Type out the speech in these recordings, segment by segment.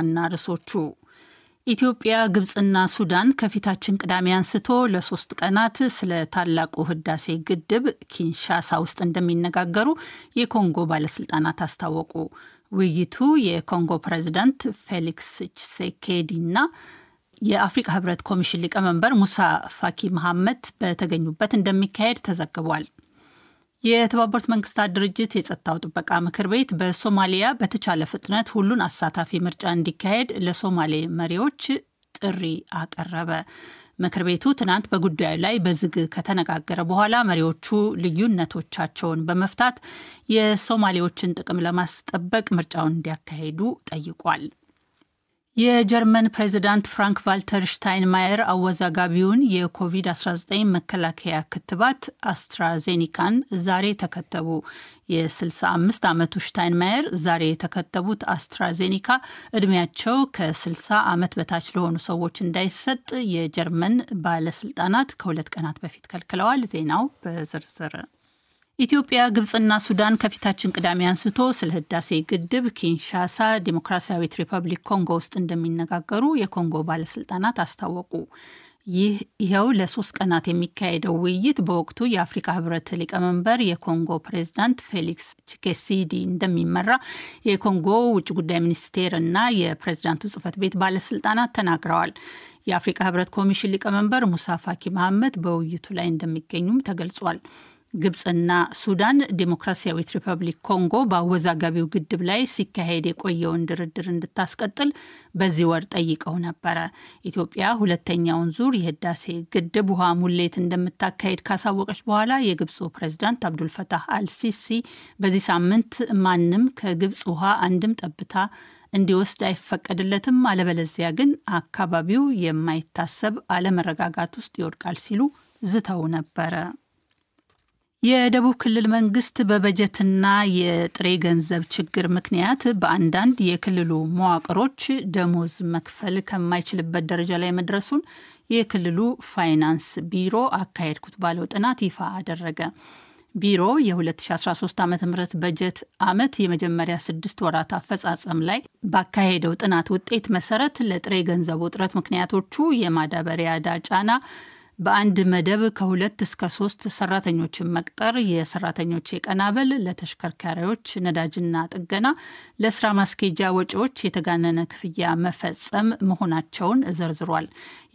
ዋና ርዕሶቹ ኢትዮጵያ፣ ግብፅና ሱዳን ከፊታችን ቅዳሜ አንስቶ ለሶስት ቀናት ስለ ታላቁ ህዳሴ ግድብ ኪንሻሳ ውስጥ እንደሚነጋገሩ የኮንጎ ባለስልጣናት አስታወቁ። ውይይቱ የኮንጎ ፕሬዚዳንት ፌሊክስ ቺሴኬዲና የአፍሪካ ህብረት ኮሚሽን ሊቀመንበር ሙሳ ፋኪ መሐመድ በተገኙበት እንደሚካሄድ ተዘግቧል። የተባበሩት መንግስታት ድርጅት የጸጥታው ጥበቃ ምክር ቤት በሶማሊያ በተቻለ ፍጥነት ሁሉን አሳታፊ ምርጫ እንዲካሄድ ለሶማሌ መሪዎች ጥሪ አቀረበ። ምክር ቤቱ ትናንት በጉዳዩ ላይ በዝግ ከተነጋገረ በኋላ መሪዎቹ ልዩነቶቻቸውን በመፍታት የሶማሌዎችን ጥቅም ለማስጠበቅ ምርጫውን እንዲያካሄዱ ጠይቋል። የጀርመን ፕሬዝዳንት ፍራንክ ቫልተር ሽታይንማየር አወዛጋቢውን የኮቪድ-19 መከላከያ ክትባት አስትራዜኒካን ዛሬ ተከተቡ። የ65 ዓመቱ ሽታይንማየር ዛሬ የተከተቡት አስትራዜኒካ እድሜያቸው ከ60 ዓመት በታች ለሆኑ ሰዎች እንዳይሰጥ የጀርመን ባለስልጣናት ከሁለት ቀናት በፊት ከልክለዋል። ዜናው በዝርዝር ኢትዮጵያ፣ ግብፅና ሱዳን ከፊታችን ቅዳሜ አንስቶ ስለ ህዳሴ ግድብ ኪንሻሳ ዲሞክራሲያዊት ሪፐብሊክ ኮንጎ ውስጥ እንደሚነጋገሩ የኮንጎ ባለስልጣናት አስታወቁ። ይህ ይኸው ለሶስት ቀናት የሚካሄደው ውይይት በወቅቱ የአፍሪካ ህብረት ሊቀመንበር የኮንጎ ፕሬዚዳንት ፌሊክስ ችኬሲዲ እንደሚመራ የኮንጎ ውጭ ጉዳይ ሚኒስቴር እና የፕሬዚዳንቱ ጽህፈት ቤት ባለስልጣናት ተናግረዋል። የአፍሪካ ህብረት ኮሚሽን ሊቀመንበር ሙሳ ፋኪ መሐመድ በውይይቱ ላይ እንደሚገኙም ተገልጿል። ግብፅና ሱዳን ዴሞክራሲያዊት ሪፐብሊክ ኮንጎ በአወዛጋቢው ግድብ ላይ ሲካሄድ የቆየውን ድርድር እንድታስቀጥል በዚህ ወር ጠይቀው ነበረ። ኢትዮጵያ ሁለተኛውን ዙር የህዳሴ ግድብ ውሃ ሙሌት እንደምታካሄድ ካሳወቀች በኋላ የግብፁ ፕሬዝዳንት አብዱልፈታህ አልሲሲ በዚህ ሳምንት ማንም ከግብፅ ውሃ አንድም ጠብታ እንዲወስድ አይፈቀድለትም፣ አለበለዚያ ግን አካባቢው የማይታሰብ አለመረጋጋት ውስጥ ይወድቃል ሲሉ ዝተው ነበረ። የደቡብ ክልል መንግስት በበጀትና የጥሬ ገንዘብ ችግር ምክንያት በአንዳንድ የክልሉ መዋቅሮች ደሞዝ መክፈል ከማይችልበት ደረጃ ላይ መድረሱን የክልሉ ፋይናንስ ቢሮ አካሄድኩት ባለው ጥናት ይፋ አደረገ። ቢሮ የ2013 ዓ ም በጀት ዓመት የመጀመሪያ ስድስት ወራት አፈጻጸም ላይ ባካሄደው ጥናት ውጤት መሰረት ለጥሬ ገንዘብ ውጥረት ምክንያቶቹ የማዳበሪያ ዕዳ ጫና በአንድ መደብ ከሁለት እስከ ሶስት ሰራተኞችን መቅጠር፣ የሰራተኞች የቀናበል ለተሽከርካሪዎች ነዳጅና ጥገና፣ ለስራ ማስኬጃ ወጪዎች የተጋነነ ክፍያ መፈጸም መሆናቸውን ዘርዝሯል።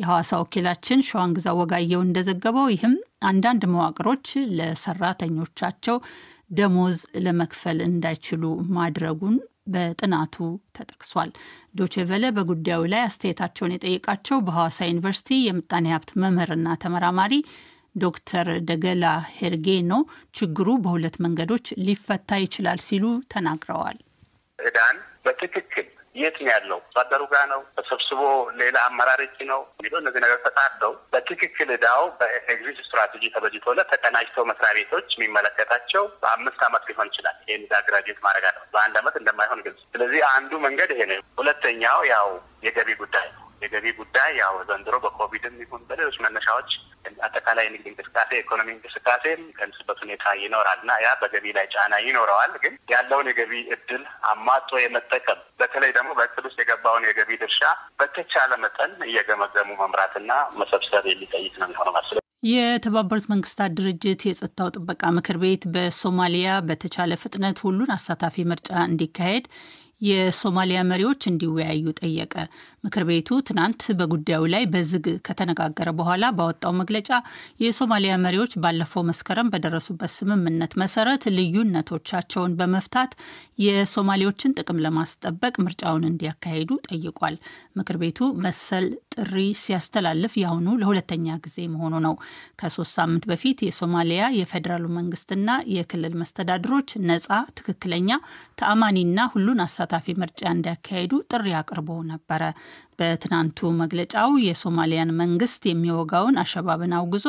የሐዋሳ ወኪላችን ሸዋንግዛ ወጋየው እንደዘገበው ይህም አንዳንድ መዋቅሮች ለሰራተኞቻቸው ደሞዝ ለመክፈል እንዳይችሉ ማድረጉን በጥናቱ ተጠቅሷል። ዶቼቨለ በጉዳዩ ላይ አስተያየታቸውን የጠየቃቸው በሐዋሳ ዩኒቨርሲቲ የምጣኔ ሀብት መምህርና ተመራማሪ ዶክተር ደገላ ሄርጌኖ ችግሩ በሁለት መንገዶች ሊፈታ ይችላል ሲሉ ተናግረዋል። እዳን በትክክል የት ነው ያለው? ባደሩ ጋ ነው ተሰብስቦ ሌላ አመራር እጅ ነው የሚለው እነዚህ ነገር ተጣደው በትክክል እዳው በኤግዚት ስትራቴጂ ተበጅቶለት ተቀናጅተው መስሪያ ቤቶች የሚመለከታቸው በአምስት አመት ሊሆን ይችላል። ይህን እዳ ግራጅዌት ማድረግ አለ በአንድ አመት እንደማይሆን ግልጽ። ስለዚህ አንዱ መንገድ ይሄ ነው። ሁለተኛው ያው የገቢ ጉዳይ ነው። የገቢ ጉዳይ ያው ዘንድሮ በኮቪድም ይሁን በሌሎች መነሻዎች አጠቃላይ ንግድ እንቅስቃሴ ኢኮኖሚ እንቅስቃሴ ቀንስበት ሁኔታ ይኖራል እና ያ በገቢ ላይ ጫና ይኖረዋል። ግን ያለውን የገቢ እድል አሟጦ የመጠቀም በተለይ ደግሞ በእቅድ ውስጥ የገባውን የገቢ ድርሻ በተቻለ መጠን እየገመገሙ መምራትና መሰብሰብ የሚጠይቅ ነው የሚሆነው ማስለ የተባበሩት መንግስታት ድርጅት የጸጥታው ጥበቃ ምክር ቤት በሶማሊያ በተቻለ ፍጥነት ሁሉን አሳታፊ ምርጫ እንዲካሄድ የሶማሊያ መሪዎች እንዲወያዩ ጠየቀ። ምክር ቤቱ ትናንት በጉዳዩ ላይ በዝግ ከተነጋገረ በኋላ ባወጣው መግለጫ የሶማሊያ መሪዎች ባለፈው መስከረም በደረሱበት ስምምነት መሰረት ልዩነቶቻቸውን በመፍታት የሶማሌዎችን ጥቅም ለማስጠበቅ ምርጫውን እንዲያካሂዱ ጠይቋል። ምክር ቤቱ መሰል ጥሪ ሲያስተላልፍ ያሁኑ ለሁለተኛ ጊዜ መሆኑ ነው። ከሶስት ሳምንት በፊት የሶማሊያ የፌዴራሉ መንግስትና የክልል መስተዳድሮች ነጻ ትክክለኛ፣ ተአማኒና ሁሉን አሳታ አሳታፊ ምርጫ እንዲያካሄዱ ጥሪ አቅርቦ ነበረ። በትናንቱ መግለጫው የሶማሊያን መንግስት የሚወጋውን አሸባብን አውግዞ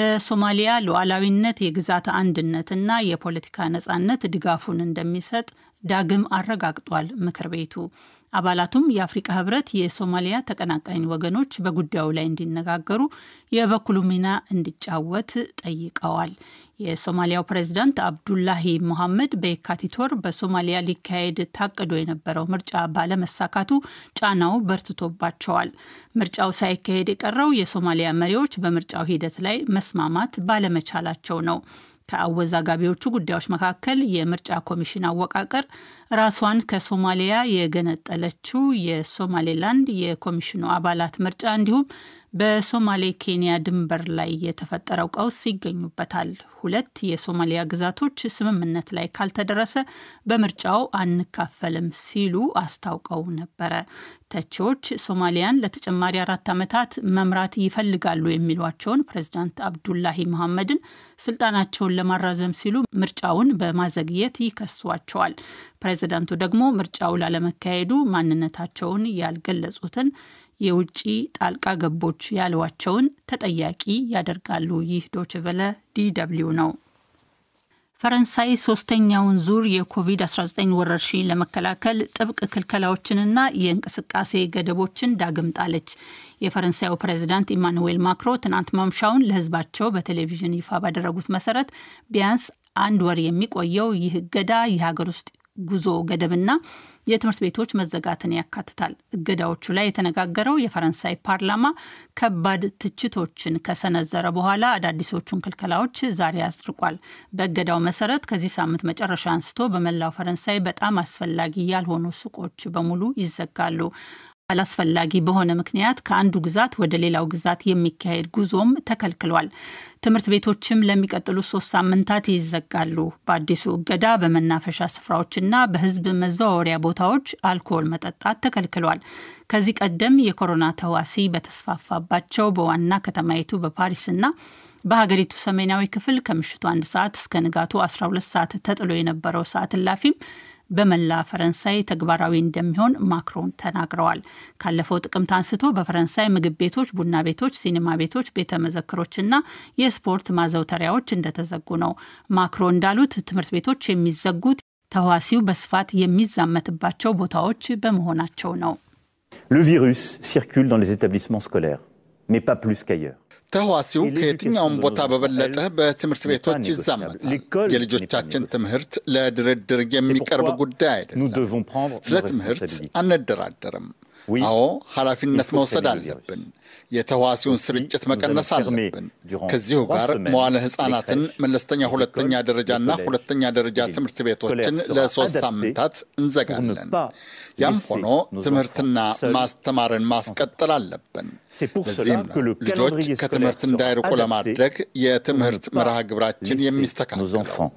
ለሶማሊያ ሉዓላዊነት፣ የግዛት አንድነትና የፖለቲካ ነጻነት ድጋፉን እንደሚሰጥ ዳግም አረጋግጧል ምክር ቤቱ። አባላቱም የአፍሪቃ ህብረት የሶማሊያ ተቀናቃኝ ወገኖች በጉዳዩ ላይ እንዲነጋገሩ የበኩሉ ሚና እንዲጫወት ጠይቀዋል። የሶማሊያው ፕሬዝዳንት አብዱላሂ ሙሐመድ በየካቲት ወር በሶማሊያ ሊካሄድ ታቅዶ የነበረው ምርጫ ባለመሳካቱ ጫናው በርትቶባቸዋል። ምርጫው ሳይካሄድ የቀረው የሶማሊያ መሪዎች በምርጫው ሂደት ላይ መስማማት ባለመቻላቸው ነው። ከአወዛጋቢዎቹ ጉዳዮች መካከል የምርጫ ኮሚሽን አወቃቀር፣ ራሷን ከሶማሊያ የገነጠለችው የሶማሌላንድ የኮሚሽኑ አባላት ምርጫ እንዲሁም በሶማሌ ኬንያ ድንበር ላይ የተፈጠረው ቀውስ ይገኙበታል። ሁለት የሶማሊያ ግዛቶች ስምምነት ላይ ካልተደረሰ በምርጫው አንካፈልም ሲሉ አስታውቀው ነበረ። ተቺዎች ሶማሊያን ለተጨማሪ አራት ዓመታት መምራት ይፈልጋሉ የሚሏቸውን ፕሬዚዳንት አብዱላሂ መሐመድን ስልጣናቸውን ለማራዘም ሲሉ ምርጫውን በማዘግየት ይከሷቸዋል። ፕሬዚዳንቱ ደግሞ ምርጫው ላለመካሄዱ ማንነታቸውን ያልገለጹትን የውጭ ጣልቃ ገቦች ያሏቸውን ተጠያቂ ያደርጋሉ። ይህ ዶችቨለ ዲደብሊው ነው። ፈረንሳይ ሶስተኛውን ዙር የኮቪድ-19 ወረርሽኝ ለመከላከል ጥብቅ ክልከላዎችንና የእንቅስቃሴ ገደቦችን ዳግም ጣለች። የፈረንሳዩ ፕሬዚዳንት ኢማኑዌል ማክሮ ትናንት ማምሻውን ለሕዝባቸው በቴሌቪዥን ይፋ ባደረጉት መሰረት ቢያንስ አንድ ወር የሚቆየው ይህ እገዳ የሀገር ውስጥ ጉዞ ገደብና የትምህርት ቤቶች መዘጋትን ያካትታል። እገዳዎቹ ላይ የተነጋገረው የፈረንሳይ ፓርላማ ከባድ ትችቶችን ከሰነዘረ በኋላ አዳዲሶቹን ክልከላዎች ዛሬ አጽድቋል። በእገዳው መሰረት ከዚህ ሳምንት መጨረሻ አንስቶ በመላው ፈረንሳይ በጣም አስፈላጊ ያልሆኑ ሱቆች በሙሉ ይዘጋሉ። አላስፈላጊ በሆነ ምክንያት ከአንዱ ግዛት ወደ ሌላው ግዛት የሚካሄድ ጉዞም ተከልክሏል። ትምህርት ቤቶችም ለሚቀጥሉ ሶስት ሳምንታት ይዘጋሉ። በአዲሱ እገዳ በመናፈሻ ስፍራዎችና በሕዝብ መዘዋወሪያ ቦታዎች አልኮል መጠጣት ተከልክሏል። ከዚህ ቀደም የኮሮና ተዋሲ በተስፋፋባቸው በዋና ከተማይቱ በፓሪስና በሀገሪቱ ሰሜናዊ ክፍል ከምሽቱ አንድ ሰዓት እስከ ንጋቱ 12 ሰዓት ተጥሎ የነበረው ሰዓት እላፊም በመላ ፈረንሳይ ተግባራዊ እንደሚሆን ማክሮን ተናግረዋል። ካለፈው ጥቅምት አንስቶ በፈረንሳይ ምግብ ቤቶች፣ ቡና ቤቶች፣ ሲኒማ ቤቶች፣ ቤተ መዘክሮችና የስፖርት ማዘውተሪያዎች እንደተዘጉ ነው። ማክሮን እንዳሉት ትምህርት ቤቶች የሚዘጉት ተዋሲው በስፋት የሚዛመትባቸው ቦታዎች በመሆናቸው ነው። Le ሲርኩል ዳን dans les ስኮላር ሜ ፓ ፕሉስ ካየር ተህዋሲው ከየትኛውም ቦታ በበለጠ በትምህርት ቤቶች ይዛመታል። የልጆቻችን ትምህርት ለድርድር የሚቀርብ ጉዳይ አይደለም። ስለ ትምህርት አንደራደርም። አዎ ኃላፊነት መውሰድ አለብን። የተዋሲውን ስርጭት መቀነስ አለብን። ከዚሁ ጋር መዋለ ሕፃናትን መለስተኛ ሁለተኛ ደረጃና ሁለተኛ ደረጃ ትምህርት ቤቶችን ለሶስት ሳምንታት እንዘጋለን። ያም ሆኖ ትምህርትና ማስተማርን ማስቀጠል አለብን። ለዚህም ነው ልጆች ከትምህርት እንዳይርቁ ለማድረግ የትምህርት መርሃ ግብራችን የሚስተካከለው።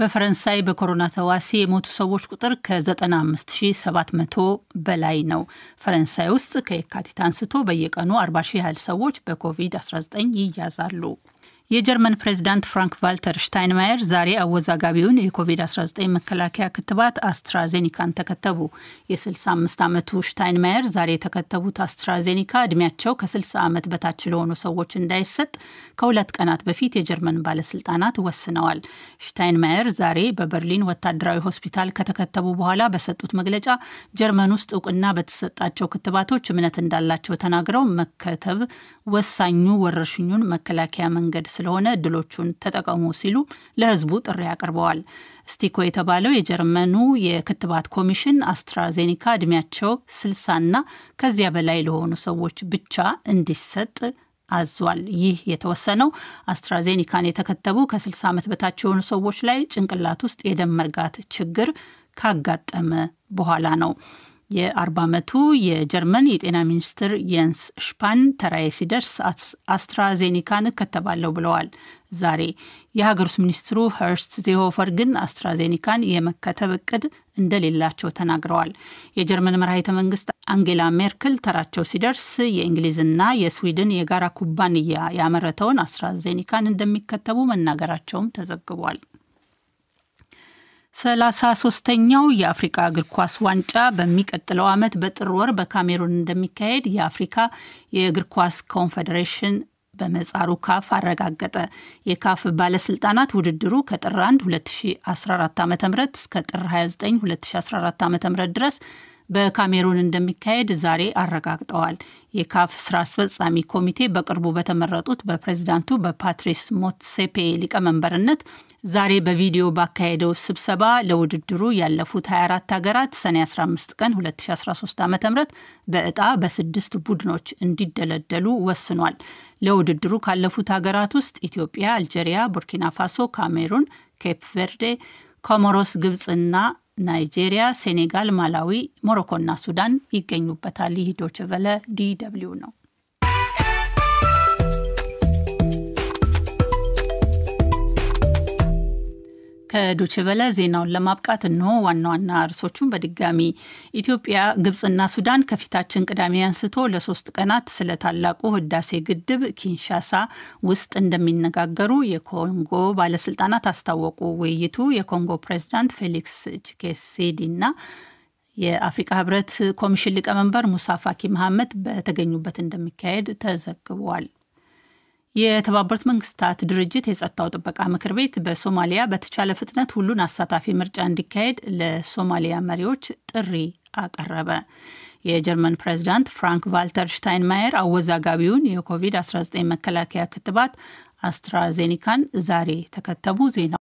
በፈረንሳይ በኮሮና ተዋሲ የሞቱ ሰዎች ቁጥር ከ95700 በላይ ነው። ፈረንሳይ ውስጥ ከየካቲት አንስቶ በየቀኑ 40 ሺህ ያህል ሰዎች በኮቪድ-19 ይያዛሉ። የጀርመን ፕሬዚዳንት ፍራንክ ቫልተር ሽታይንማየር ዛሬ አወዛጋቢውን የኮቪድ-19 መከላከያ ክትባት አስትራዜኒካን ተከተቡ። የ65 ዓመቱ ሽታይንማየር ዛሬ የተከተቡት አስትራዜኒካ እድሜያቸው ከ60 ዓመት በታች ለሆኑ ሰዎች እንዳይሰጥ ከሁለት ቀናት በፊት የጀርመን ባለስልጣናት ወስነዋል። ሽታይንማየር ዛሬ በበርሊን ወታደራዊ ሆስፒታል ከተከተቡ በኋላ በሰጡት መግለጫ ጀርመን ውስጥ እውቅና በተሰጣቸው ክትባቶች እምነት እንዳላቸው ተናግረው መከተብ ወሳኙ ወረርሽኙን መከላከያ መንገድ ስለሆነ እድሎቹን ተጠቀሙ ሲሉ ለህዝቡ ጥሪ አቅርበዋል። ስቲኮ የተባለው የጀርመኑ የክትባት ኮሚሽን አስትራዜኒካ እድሜያቸው ስልሳና ከዚያ በላይ ለሆኑ ሰዎች ብቻ እንዲሰጥ አዟል። ይህ የተወሰነው አስትራዜኒካን የተከተቡ ከ60 ዓመት በታች የሆኑ ሰዎች ላይ ጭንቅላት ውስጥ የደም መርጋት ችግር ካጋጠመ በኋላ ነው። የአርባ ዓመቱ የጀርመን የጤና ሚኒስትር የንስ ሽፓን ተራዬ ሲደርስ አስትራዜኒካን እከተባለሁ ብለዋል። ዛሬ የሀገር ውስጥ ሚኒስትሩ ኸርስት ዜሆፈር ግን አስትራዜኒካን የመከተብ እቅድ እንደሌላቸው ተናግረዋል። የጀርመን መራሄተ መንግስት አንጌላ ሜርክል ተራቸው ሲደርስ የእንግሊዝና የስዊድን የጋራ ኩባንያ ያመረተውን አስትራዜኒካን እንደሚከተቡ መናገራቸውም ተዘግቧል። ሰላሳ ሶስተኛው የአፍሪካ እግር ኳስ ዋንጫ በሚቀጥለው ዓመት በጥር ወር በካሜሩን እንደሚካሄድ የአፍሪካ የእግር ኳስ ኮንፌዴሬሽን በመጻሩ ካፍ አረጋገጠ። የካፍ ባለስልጣናት ውድድሩ ከጥር 1 2014 ዓ ም እስከ ጥር 29 2014 ዓ ም ድረስ በካሜሩን እንደሚካሄድ ዛሬ አረጋግጠዋል። የካፍ ስራ አስፈጻሚ ኮሚቴ በቅርቡ በተመረጡት በፕሬዚዳንቱ በፓትሪስ ሞትሴፔ ሊቀመንበርነት ዛሬ በቪዲዮ ባካሄደው ስብሰባ ለውድድሩ ያለፉት 24 ሀገራት ሰኔ 15 ቀን 2013 ዓ ም በእጣ በስድስት ቡድኖች እንዲደለደሉ ወስኗል። ለውድድሩ ካለፉት ሀገራት ውስጥ ኢትዮጵያ፣ አልጄሪያ፣ ቡርኪና ፋሶ፣ ካሜሩን፣ ኬፕ ቨርዴ፣ ኮሞሮስ፣ ግብፅና ናይጄሪያ፣ ሴኔጋል፣ ማላዊ፣ ሞሮኮና ሱዳን ይገኙበታል። ይህ ዶችቨለ ዲ ደብልዩ ነው። ከዶችቨለ ዜናውን ለማብቃት እንሆ ዋና ዋና ርዕሶቹን በድጋሚ ኢትዮጵያ፣ ግብፅና ሱዳን ከፊታችን ቅዳሜ አንስቶ ለሶስት ቀናት ስለ ታላቁ ህዳሴ ግድብ ኪንሻሳ ውስጥ እንደሚነጋገሩ የኮንጎ ባለስልጣናት አስታወቁ። ውይይቱ የኮንጎ ፕሬዚዳንት ፌሊክስ ቺኬሴዲና የአፍሪካ ህብረት ኮሚሽን ሊቀመንበር ሙሳ ፋኪ መሐመድ በተገኙበት እንደሚካሄድ ተዘግቧል። የተባበሩት መንግስታት ድርጅት የጸጥታው ጥበቃ ምክር ቤት በሶማሊያ በተቻለ ፍጥነት ሁሉን አሳታፊ ምርጫ እንዲካሄድ ለሶማሊያ መሪዎች ጥሪ አቀረበ። የጀርመን ፕሬዚዳንት ፍራንክ ቫልተር ሽታይንማየር አወዛጋቢውን የኮቪድ-19 መከላከያ ክትባት አስትራዜኒካን ዛሬ ተከተቡ። ዜና